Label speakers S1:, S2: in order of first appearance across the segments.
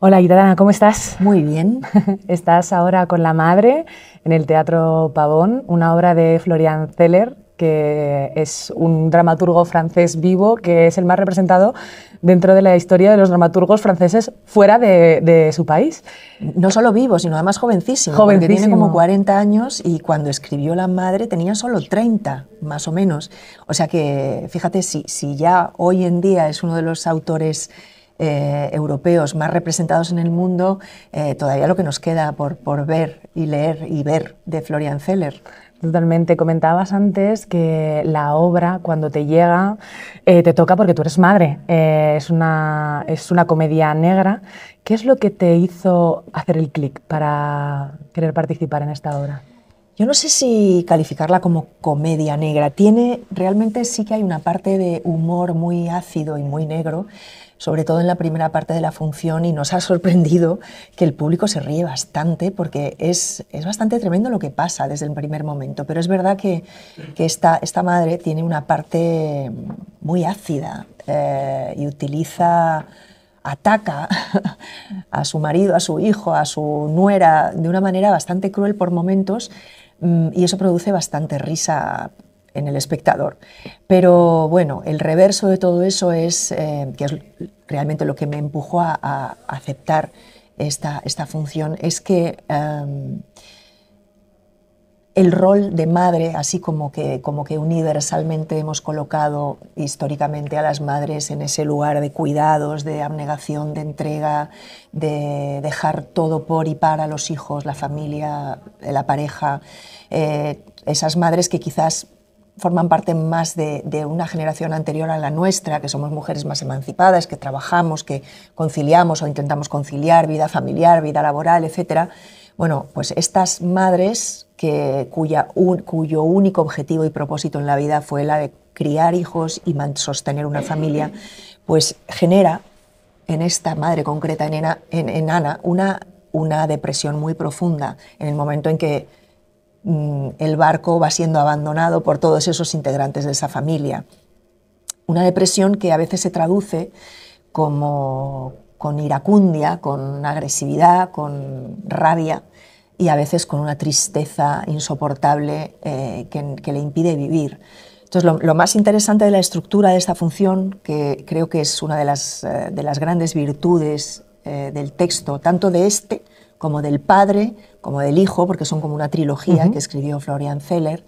S1: Hola, Guitarana, ¿cómo estás? Muy bien. Estás ahora con la madre en el Teatro Pavón, una obra de Florian Zeller, que es un dramaturgo francés vivo, que es el más representado dentro de la historia de los dramaturgos franceses
S2: fuera de, su país. No solo vivo, sino además jovencísimo, jovencísimo. Porque tiene como 40 años y cuando escribió La Madre tenía solo 30, más o menos. O sea que, fíjate, si, si ya hoy en día es uno de los autores eh, europeos más representados en el mundo, eh, todavía lo que nos queda por, por ver y leer y ver
S1: de Florian Zeller. Totalmente. Comentabas antes que la obra, cuando te llega, eh, te toca porque tú eres madre. es, una, es una comedia negra. ¿Qué es lo que te hizo hacer el clic para querer participar en esta obra?
S2: Yo no sé si calificarla como comedia negra. Tiene, realmente sí que hay una parte de humor muy ácido y muy negro, sobre todo en la primera parte de la función, y nos ha sorprendido que el público se ríe bastante, porque es, bastante tremendo lo que pasa desde el primer momento. Pero es verdad que, que esta, madre tiene una parte muy ácida eh, y utiliza ataca a su marido, a su hijo, a su nuera de una manera bastante cruel por momentos mm, y eso produce bastante risa en el espectador. Pero bueno, el reverso de todo eso es, eh, que es realmente lo que me empujó a, aceptar esta, esta, función, es que em, el rol de madre, así como que, como que universalmente hemos colocado históricamente a las madres en ese lugar de cuidados, de abnegación, de entrega, de dejar todo por y para los hijos, la familia, la pareja, eh, esas madres que quizás forman parte más de, una generación anterior a la nuestra, que somos mujeres más emancipadas, que trabajamos, que conciliamos o intentamos conciliar vida familiar, vida laboral, etc. Bueno, pues estas madres que, cuyo único objetivo y propósito en la vida fue la de criar hijos y sostener una familia, pues genera en esta madre concreta, en, Ana, una depresión muy profunda en el momento en que Mm, el barco va siendo abandonado por todos esos integrantes de esa familia. Una depresión que a veces se traduce como con iracundia, con agresividad, con rabia y a veces con una tristeza insoportable eh, que, le impide vivir. Entonces, lo, más interesante de la estructura de esta función, que creo que es una de las, eh, grandes virtudes eh, del texto, tanto de este como del padre, como del hijo, porque son como una trilogía que escribió Florian Zeller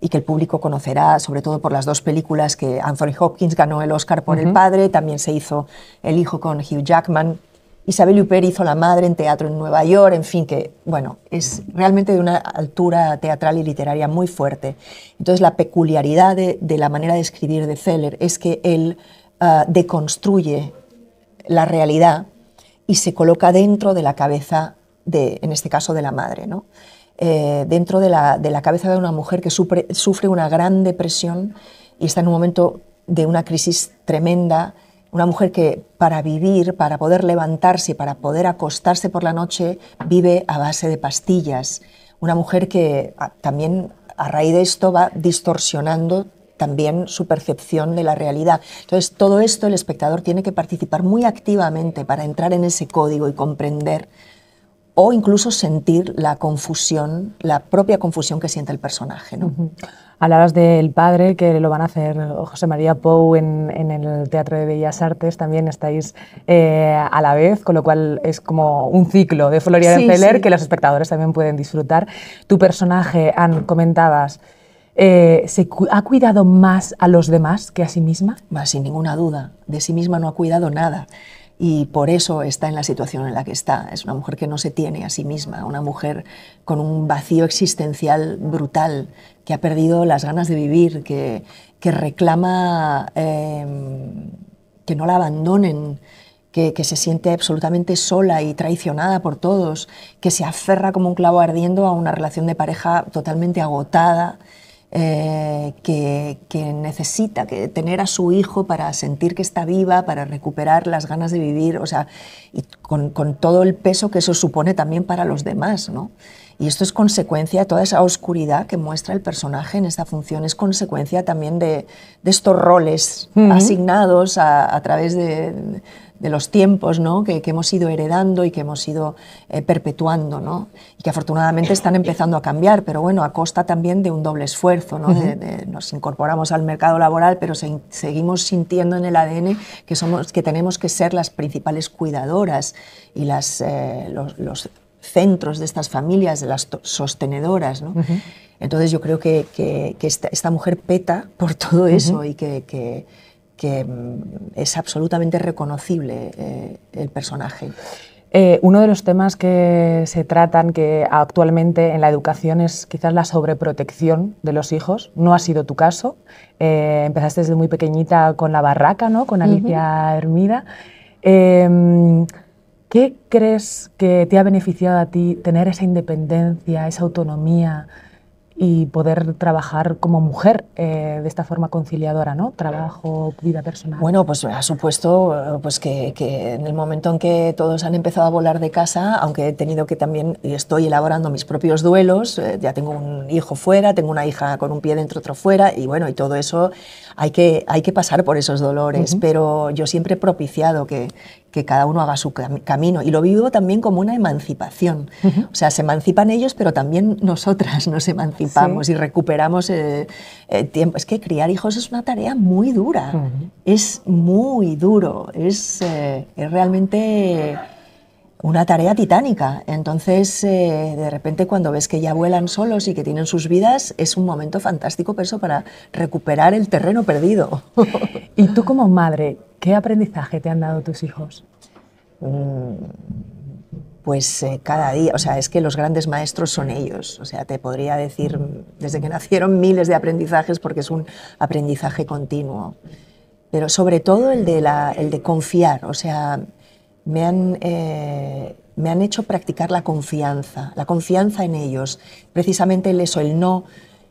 S2: y que el público conocerá, sobre todo por las dos películas que Anthony Hopkins ganó el Oscar por El Padre, también se hizo El Hijo con Hugh Jackman, Isabel Huppert hizo La Madre en teatro en Nueva York, en fin, que bueno, es realmente de una altura teatral y literaria muy fuerte. Entonces la peculiaridad de, la manera de escribir de Zeller es que él ah, deconstruye la realidad y se coloca dentro de la cabeza en este caso, de la madre, eh, dentro de la, cabeza de una mujer que sufre una gran depresión y está en un momento de una crisis tremenda, una mujer que para vivir, para poder levantarse, para poder acostarse por la noche, vive a base de pastillas. Una mujer que también a raíz de esto va distorsionando también su percepción de la realidad. Entonces, todo esto el espectador tiene que participar muy activamente para entrar en ese código y comprender o incluso sentir la confusión, la propia confusión que siente el personaje. ¿no? Hablabas del padre, que lo van a hacer José
S1: María Pou en, el Teatro de Bellas Artes, también estáis eh, a la vez, con lo cual es como un ciclo de Florian sí, que los espectadores también pueden disfrutar. Tu personaje, han comentabas, eh, ¿se ha cuidado más a los demás
S2: que a sí misma? sin ninguna duda, de sí misma no ha cuidado nada y por eso está en la situación en la que está. Es una mujer que no se tiene a sí misma, una mujer con un vacío existencial brutal, que ha perdido las ganas de vivir, que, que reclama em, que no la abandonen. Que, que, se siente absolutamente sola y traicionada por todos, que se aferra como un clavo ardiendo a una relación de pareja totalmente agotada, eh, que, necesita que tener a su hijo para sentir que está viva, para recuperar las ganas de vivir, o sea, y con, todo el peso que eso supone también para los demás, ¿no? Y esto es consecuencia de toda esa oscuridad que muestra el personaje en esta función, es consecuencia también de, estos roles asignados a, través de de los tiempos ¿no? que, hemos ido heredando y que hemos ido eh, perpetuando, y que afortunadamente están empezando a cambiar, pero bueno, a costa también de un doble esfuerzo. nos incorporamos al mercado laboral, pero seguimos sintiendo en el ADN que, somos, que tenemos que ser las principales cuidadoras y las, eh, los, centros de estas familias, de las sostenedoras. Entonces yo creo que, que, esta, mujer peta por todo eso y que que mm, es absolutamente reconocible eh, el personaje.
S1: Eh, uno de los temas que se tratan que actualmente en la educación es quizás la sobreprotección de los hijos. No ha sido tu caso. Eh, empezaste desde muy pequeñita con la barraca, ¿no? Con Alicia Hermida. Em, ¿Qué crees que te ha beneficiado a ti tener esa independencia, esa autonomía? y poder trabajar como mujer eh, de esta forma conciliadora, ¿no?
S2: Trabajo, vida personal. Bueno, pues ha supuesto eh, pues que, en el momento en que todos han empezado a volar de casa, aunque he tenido que también, y estoy elaborando mis propios duelos, eh, ya tengo un hijo fuera, tengo una hija con un pie dentro, otro fuera, y bueno, y todo eso hay que, hay que pasar por esos dolores, pero yo siempre he propiciado que, que cada uno haga su camino. Y lo vivo también como una emancipación. O sea, se emancipan ellos, pero también nosotras nos emancipamos y recuperamos eh, eh, tiempo. Es que criar hijos es una tarea muy dura. Es muy duro. Es, eh, es realmente una tarea titánica. Entonces, eh, de repente, cuando ves que ya vuelan solos y que tienen sus vidas, es un momento fantástico eso para recuperar el terreno perdido.
S1: ¿Y tú como madre, qué aprendizaje te han dado tus hijos?
S2: Mm, pues eh, cada día, o sea, es que los grandes maestros son ellos. O sea, te podría decir, desde que nacieron miles de aprendizajes porque es un aprendizaje continuo. Pero sobre todo el de, el de confiar, o sea, eh, me han, hecho practicar la confianza, la confianza en ellos. Precisamente el eso, el no,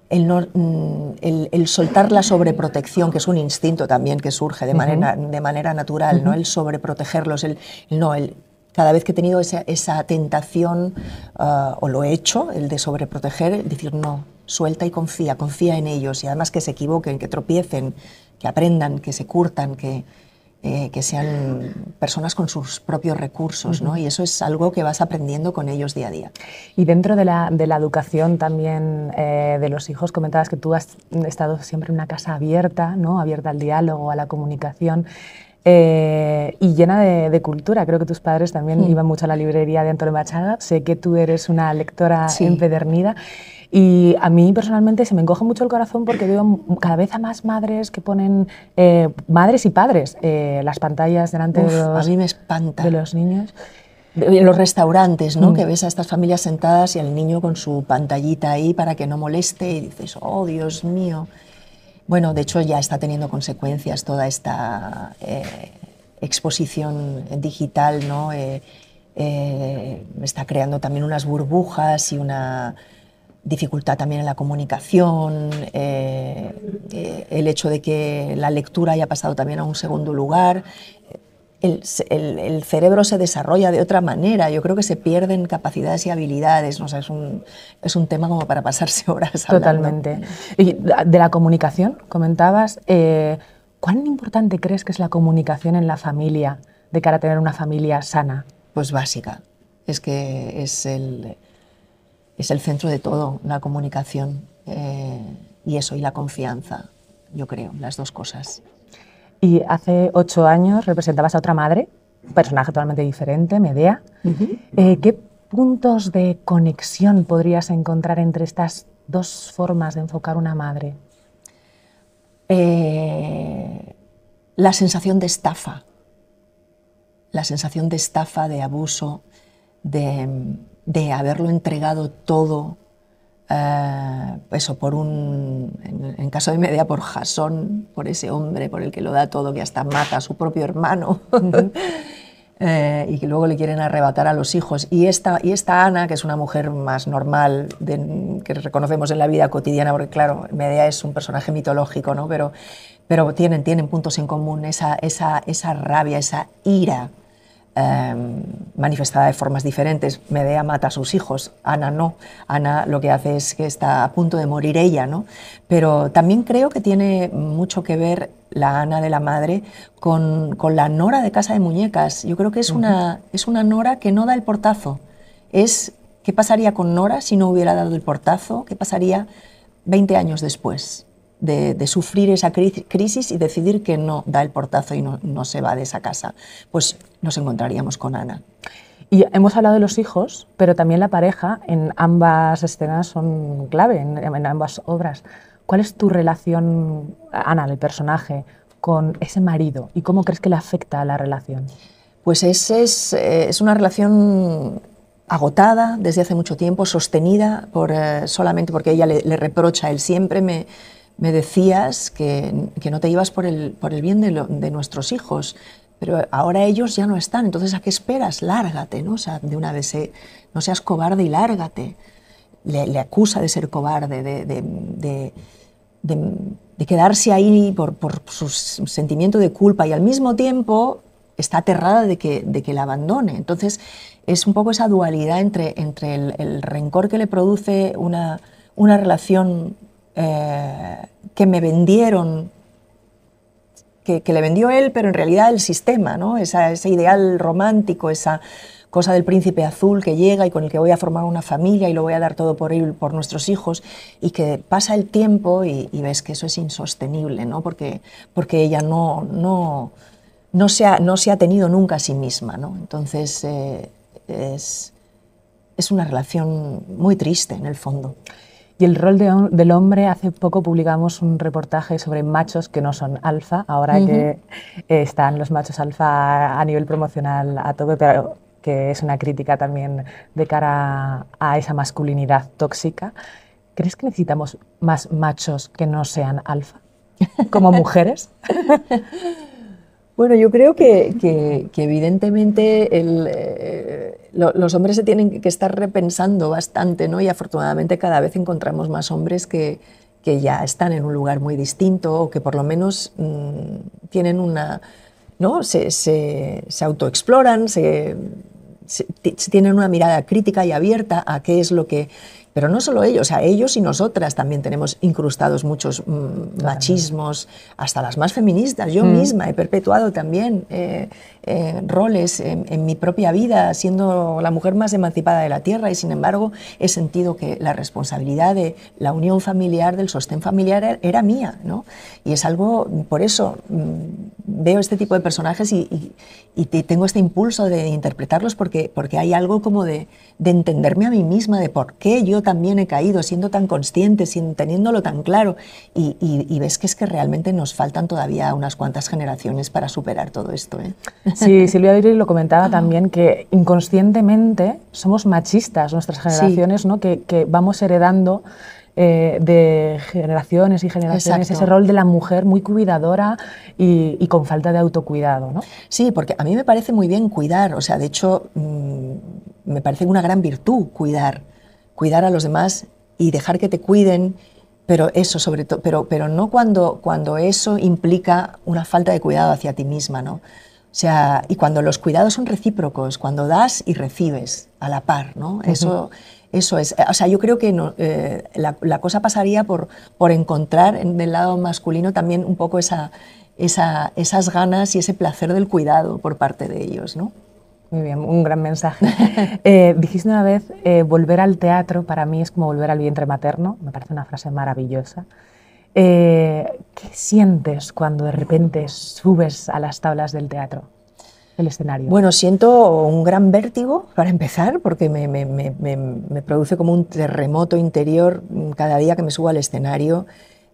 S2: el, mm, el, soltar la sobreprotección, que es un instinto también que surge de, manera, de manera natural, ¿no? el sobreprotegerlos, el, no, el, cada vez que he tenido esa, tentación, ah, o lo he hecho, el de sobreproteger, decir no, suelta y confía, confía en ellos, y además que se equivoquen, que tropiecen, que aprendan, que se curtan, que, eh, que sean personas con sus propios recursos, ¿no? Y eso es algo que vas aprendiendo con ellos día a día. Y dentro de la, educación
S1: también eh, de los hijos, comentabas que tú has estado siempre en una casa abierta, ¿no? Abierta al diálogo, a la comunicación. Eh, y llena de, cultura. Creo que tus padres también hmm. iban mucho a la librería de Antonio Machado. Sé que tú eres una lectora empedernida. Y a mí personalmente se me encoge mucho el corazón porque veo cada vez a más madres que ponen,
S2: eh, madres y padres, eh, las pantallas delante de, los, a me espanta. los niños. En los restaurantes, ¿no? Hmm. Que ves a estas familias sentadas y al niño con su pantallita ahí para que no moleste y dices, oh, Dios mío. Bueno, de hecho ya está teniendo consecuencias toda esta eh, exposición digital, ¿no? Eh, eh, está creando también unas burbujas y una dificultad también en la comunicación, el hecho de que la lectura haya pasado también a un segundo lugar, el, cerebro se desarrolla de otra manera. Yo creo que se pierden capacidades y habilidades. es, un, tema como para pasarse horas. Totalmente. Y de la comunicación, comentabas, eh,
S1: ¿cuán importante crees que es la comunicación en la familia de cara a tener una familia sana?
S2: Pues básica. Es que es el, centro de todo, la comunicación eh, y eso, y la confianza, yo creo, las dos cosas.
S1: Y hace ocho años representabas a otra madre, un personaje totalmente diferente, Medea. Eh, ¿Qué puntos de conexión podrías encontrar entre estas dos formas de enfocar una madre? Eh,
S2: la sensación de estafa, la sensación de estafa, de abuso, de, de haberlo entregado todo eh, eso, por un, en, caso de media, por Jasón, por ese hombre por el que lo da todo, que hasta mata a su propio hermano, eh, y que luego le quieren arrebatar a los hijos. Y esta, y esta Ana, que es una mujer más normal, que reconocemos en la vida cotidiana, porque claro, media es un personaje mitológico, ¿no? pero, pero tienen, tienen puntos en común, esa, esa, esa rabia, esa ira Em, manifestada de formas diferentes. Medea mata a sus hijos, Ana no. Ana lo que hace es que está a punto de morir ella, ¿no? Pero también creo que tiene mucho que ver la Ana de la madre con, la Nora de Casa de Muñecas. Yo creo que es, una, es una Nora que no da el portazo. Es qué pasaría con Nora si no hubiera dado el portazo, qué pasaría 20 años después de, sufrir esa crisis y decidir que no da el portazo y no, se va de esa casa. Pues nos encontraríamos con Ana.
S1: Y hemos hablado de los hijos, pero también la pareja en ambas escenas son clave, en, ambas obras. ¿Cuál es tu relación, Ana, el personaje,
S2: con ese marido y cómo crees que le afecta a la relación? Pues es, eh, es, una relación agotada desde hace mucho tiempo, sostenida por, eh, solamente porque ella le, le reprocha, él siempre me, me decías que, no te ibas por el, por el bien de, nuestros hijos, pero ahora ellos ya no están, entonces ¿a qué esperas? Lárgate, ¿no? de una vez, eh, no seas cobarde y lárgate. Le, acusa de ser cobarde, de, de, de quedarse ahí por, por, su sentimiento de culpa y al mismo tiempo está aterrada de que, de que la abandone. Entonces es un poco esa dualidad entre, entre el, el rencor que le produce una, una relación eh, que me vendieron, que, le vendió él, pero en realidad el sistema, ¿no? ese ideal romántico, esa cosa del príncipe azul que llega y con el que voy a formar una familia y lo voy a dar todo por él, por nuestros hijos, y que pasa el tiempo y, ves que eso es insostenible, ¿no? Porque, porque ella no, no, no, se ha, no se ha tenido nunca a sí misma, ¿no? Entonces eh, es, es una relación muy triste en el fondo.
S1: Y el rol del hombre, hace poco publicamos un reportaje sobre machos que no son alfa, ahora que están los machos alfa a nivel promocional a tope, pero que es una crítica también de cara a esa masculinidad tóxica. ¿Crees que necesitamos más machos que no sean alfa como mujeres?
S2: bueno, yo creo que evidentemente el, eh, los hombres se tienen que estar repensando bastante, ¿no? Y afortunadamente cada vez encontramos más hombres que, ya están en un lugar muy distinto o que por lo menos mm, tienen una, ¿no? Se, se, se autoexploran, se, tienen una mirada crítica y abierta a qué es lo que... Pero no solo ellos, a ellos y nosotras también tenemos incrustados muchos mm, machismos, hasta las más feministas. Yo mm. misma he perpetuado también eh, eh, roles en, mi propia vida, siendo la mujer más emancipada de la tierra y sin embargo he sentido que la responsabilidad de la unión familiar, del sostén familiar er, era mía, ¿no? Y es algo, por eso mm, veo este tipo de personajes y, tengo este impulso de interpretarlos porque, porque hay algo como de, entenderme a mí misma, de por qué yo también he caído, siendo tan consciente, sin teniéndolo tan claro y, ves que es que realmente nos faltan todavía unas cuantas generaciones para superar todo esto. ¿eh?
S1: Sí, Silvia Viri lo comentaba ah. también, que inconscientemente somos machistas nuestras generaciones, ¿no? Que, vamos heredando eh, de generaciones y generaciones, ese rol de la mujer muy cuidadora
S2: y, con falta de autocuidado. ¿no? Sí, porque a mí me parece muy bien cuidar, o sea, de hecho, mm, me parece una gran virtud cuidar, cuidar a los demás y dejar que te cuiden. Pero eso sobre todo, pero, pero no cuando, cuando eso implica una falta de cuidado hacia ti misma, ¿no? sea, y cuando los cuidados son recíprocos, cuando das y recibes a la par, ¿no? Eso, eso es. O sea, yo creo que eh, la, cosa pasaría por, por encontrar en el lado masculino también un poco esa, esas ganas y ese placer del cuidado por parte de ellos, ¿no? Muy bien, un
S1: gran mensaje. Eh, dijiste una vez, eh, volver al teatro para mí es como volver al vientre materno, me parece una frase maravillosa. Eh, ¿Qué sientes cuando de repente subes a las tablas del teatro? El escenario. Bueno,
S2: siento un gran vértigo para empezar, porque me, produce como un terremoto interior cada día que me subo al escenario.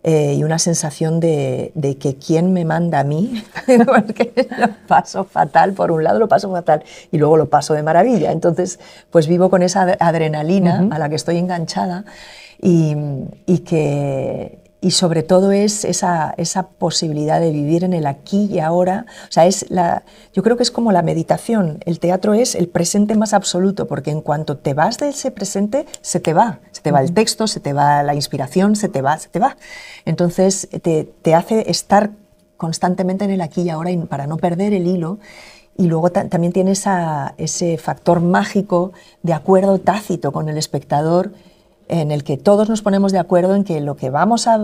S2: Eh, y una sensación de, que quién me manda a mí, porque lo paso fatal, por un lado lo paso fatal y luego lo paso de maravilla. Entonces, pues vivo con esa adrenalina a la que estoy enganchada y que, y sobre todo es esa, esa, posibilidad de vivir en el aquí y ahora. O sea, es la, yo creo que es como la meditación. El teatro es el presente más absoluto, porque en cuanto te vas de ese presente, se te va. Se te va el texto, se te va la inspiración, se te va, se te va. Entonces, te, te hace estar constantemente en el aquí y ahora para no perder el hilo. Y luego también tiene esa, ese factor mágico de acuerdo tácito con el espectador en el que todos nos ponemos de acuerdo en que lo que vamos a,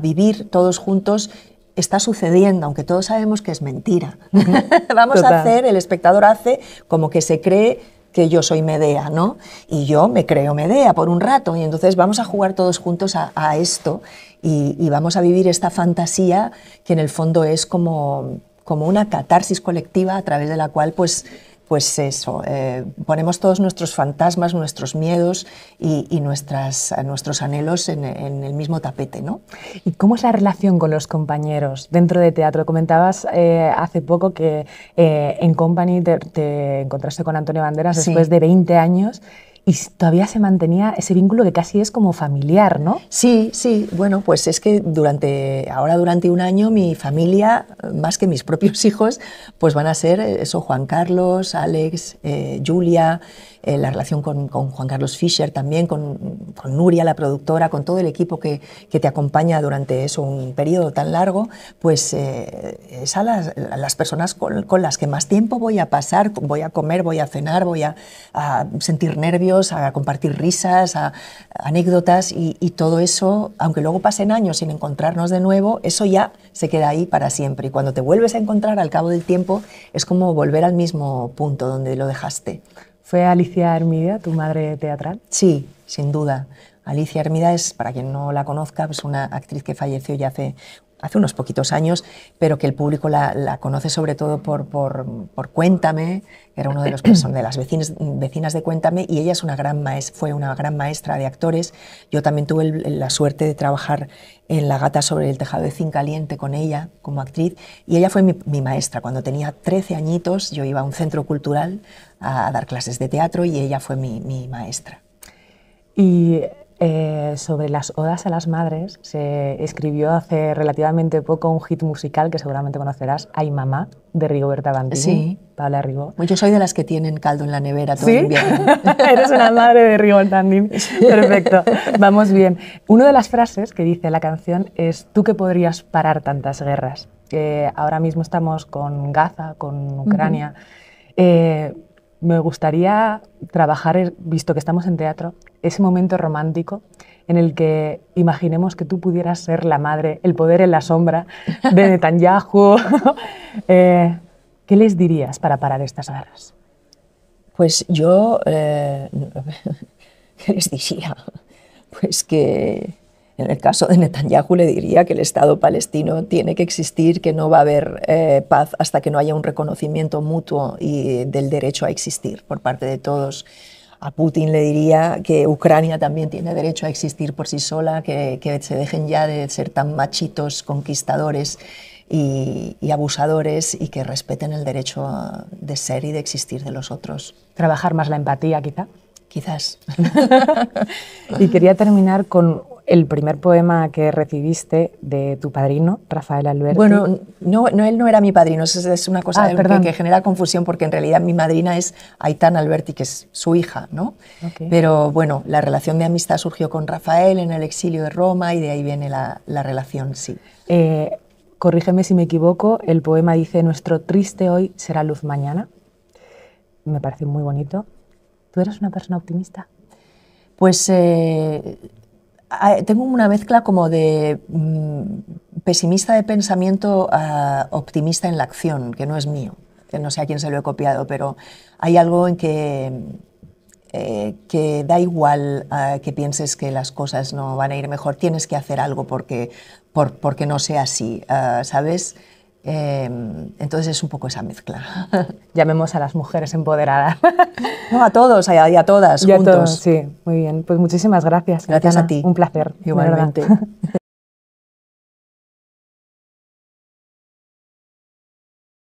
S2: vivir todos juntos está sucediendo, aunque todos sabemos que es mentira. vamos a hacer, el espectador hace como que se cree que yo soy Medea, ¿no? Y yo me creo Medea por un rato, y entonces vamos a jugar todos juntos a, esto y, vamos a vivir esta fantasía que en el fondo es como, como una catarsis colectiva a través de la cual pues pues eso, eh, ponemos todos nuestros fantasmas, nuestros miedos y, nuestras, nuestros anhelos en, el mismo tapete. ¿no? ¿Y cómo es la relación con los compañeros dentro de
S1: teatro? Comentabas eh, hace poco que eh, en Company te, encontraste con Antonio Banderas después de 20 años y todavía se mantenía ese vínculo que casi es como familiar,
S2: ¿no? Sí, sí, bueno, pues es que durante, ahora durante un año mi familia, más que mis propios hijos, pues van a ser eh, eso, Juan Carlos, Alex, eh, Julia, eh, la relación con, Juan Carlos Fischer también, con, Nuria, la productora, con todo el equipo que, te acompaña durante eso, un periodo tan largo, pues eh, las, personas con, las que más tiempo voy a pasar, voy a comer, voy a cenar, voy a, sentir nervios, a compartir risas, a, anécdotas y todo eso, aunque luego pasen años sin encontrarnos de nuevo, eso ya se queda ahí para siempre. Y cuando te vuelves a encontrar al cabo del tiempo, es como volver al mismo punto donde lo dejaste. ¿Fue Alicia Hermida tu madre teatral? Sí, sin duda. Alicia Hermida es, para quien no la conozca, es pues una actriz que falleció ya hace hace unos poquitos años, pero que el público la, conoce sobre todo por, por, por, Cuéntame, era uno de los de las vecinas, vecinas de Cuéntame, y ella es una gran maestra, fue una gran maestra de actores. Yo también tuve la suerte de trabajar en La gata sobre el tejado de caliente con ella como actriz, y ella fue mi, maestra. Cuando tenía 13 añitos yo iba a un centro cultural a, a dar clases de teatro y ella fue mi, mi maestra. Y eh,
S1: sobre las odas a las madres, se escribió hace relativamente poco un hit musical que seguramente conocerás, Ay Mamá, de Rigoberta Bandini, sí. Paula Rigo. Pues yo soy de las que tienen caldo en la nevera todo el invierno. Eres una madre de Rigoberta Bandini. Perfecto, vamos bien. Una de las frases que dice la canción es, tú que podrías parar tantas guerras. Eh, ahora mismo estamos con Gaza, con Ucrania. Eh, me gustaría trabajar, visto que estamos en teatro, ese momento romántico en el que imaginemos que tú pudieras ser la madre, el poder en la sombra de Netanyahu. Eh, ¿Qué les dirías para parar estas guerras?
S2: Pues yo, eh, ¿qué les diría? Pues que en el caso de Netanyahu le diría que el Estado palestino tiene que existir, que no va a haber eh, paz hasta que no haya un reconocimiento mutuo y del derecho a existir por parte de todos a Putin le diría que Ucrania también tiene derecho a existir por sí sola, que, se dejen ya de ser tan machitos, conquistadores y, abusadores y que respeten el derecho de ser y de existir de los otros. Trabajar más la empatía, quizá. Quizás.
S1: y quería terminar con el primer poema que recibiste de tu padrino, Rafael Alberti. Bueno, no,
S2: él no era mi padrino, es una cosa ah, que, genera confusión porque en realidad mi madrina es Aitana Alberti, que es su hija, ¿no? Pero bueno, la relación de amistad surgió con Rafael en el exilio de Roma y de ahí viene la, relación, sí. Eh, corrígeme si me
S1: equivoco, el poema dice, nuestro triste hoy será luz mañana. Me parece muy
S2: bonito. ¿Tú eres una persona optimista? Pues eh, tengo una mezcla como de mm, pesimista de pensamiento a ah, optimista en la acción, que no es mío, que no sé a quién se lo he copiado, pero hay algo en que, eh, que da igual ah, que pienses que las cosas no van a ir mejor, tienes que hacer algo porque, porque no sea así, ah, ¿sabes? Em, entonces es un poco esa mezcla. Llamemos a las mujeres empoderadas. no, a todos a, y a todas, juntos. todos, sí,
S1: muy bien. Pues muchísimas gracias. Gracias a ti. Un placer.
S2: Igualmente.